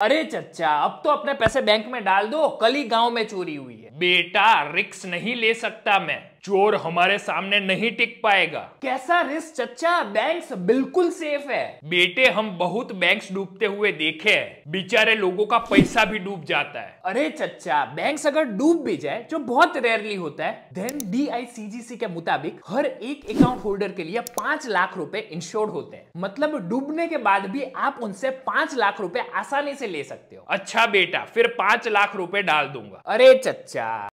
अरे चचा अब तो अपने पैसे बैंक में डाल दो कल ही गांव में चोरी हुई है बेटा रिक्स नहीं ले सकता मैं चोर हमारे सामने नहीं टिक पाएगा कैसा रिस्क चचा बैंक्स बिल्कुल सेफ है बेटे हम बहुत बैंक्स डूबते हुए देखे हैं बेचारे लोगों का पैसा भी डूब जाता है अरे चचा बैंक्स अगर डूब भी जाए जो बहुत रेयरली होता है देन डी के मुताबिक हर एक अकाउंट होल्डर के लिए पांच लाख रूपए इंश्योर्ड होते हैं मतलब डूबने के बाद भी आप उनसे पांच लाख रूपए आसानी से ले सकते हो अच्छा बेटा फिर पांच लाख रुपए डाल दूंगा अरे चचा